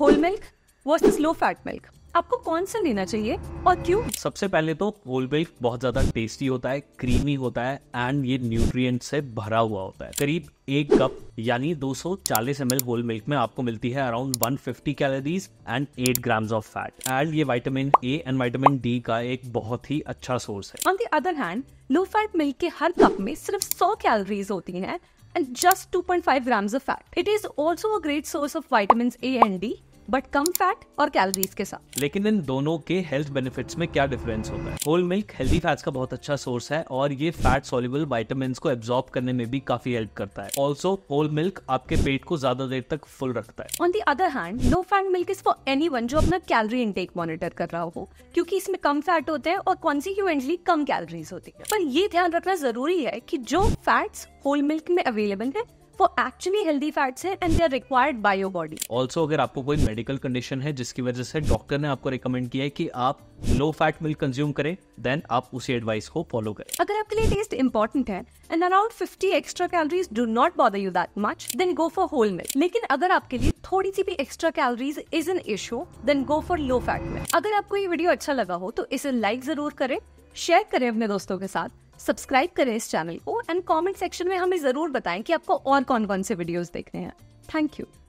Whole milk versus low fat milk आपको कौन सा लेना चाहिए और क्यों सबसे पहले तो होल मिल्क बहुत ज्यादा टेस्टी होता है क्रीमी होता है एंड ये न्यूट्रिएंट से भरा हुआ होता है करीब एक कप यानी 240 एम होल मिल्क में आपको मिलती है around 150 calories and 8 grams of fat and ये vitamin A and vitamin D का एक बहुत ही अच्छा सोर्स है on the other hand low fat milk के हर कप में सिर्फ 100 कैलोरीज होती हैं and just 2.5 grams of fat. It is also a great source of vitamins A and D but कम फैट और कैलोरीज के साथ लेकिन इन दोनों के हेल्थ बेनिफिट्स में क्या डिफरेंस होता है होल मिल्क हेल्दी फैट्स का बहुत अच्छा सोर्स है और ये फैट सोलिबल वाइटामिन को एब्जॉर्ब करने में भी काफी हेल्प करता है ऑल्सो होल मिल्क आपके पेट को ज्यादा देर तक फुल रखता है on the other hand no fat milk is for any जो अपना कैलोरी इनटेक मॉनिटर कर रहा हो क्योंकि इसमें कम फैट होते हैं और कॉन्सिक्वेंटली कम कैलोरीज होती है पर ये ध्यान रखना जरूरी है की जो फैट्स होल मिल्क में अवेलेबल है वो एक्चुअली हेल्दी फैट्स हैं and they are required by your body also अगर आपको कोई मेडिकल कंडीशन है जिसकी वजह से डॉक्टर ने आपको रिकमेंड किया है कि आप लो फैट मिल्क कंज्यूम करें देन आप उसी एडवाइस को फॉलो करें अगर आपके लिए टेस्ट इंपॉर्टेंट है and around 50 extra calories do not bother you that much then go for whole milk लेकिन अगर आपके लिए थोड़ी सी भी extra calories is an issue then go for low fat milk अगर आपको ये वीडियो अच्छा लगा हो तो इसे लाइक जरूर करें शेयर करें अपने दोस्तों के साथ सब्सक्राइब करें इस चैनल को एंड कमेंट सेक्शन में हमें ज़रूर बताएं कि आपको और कौन कौन से वीडियोस देखने हैं थैंक यू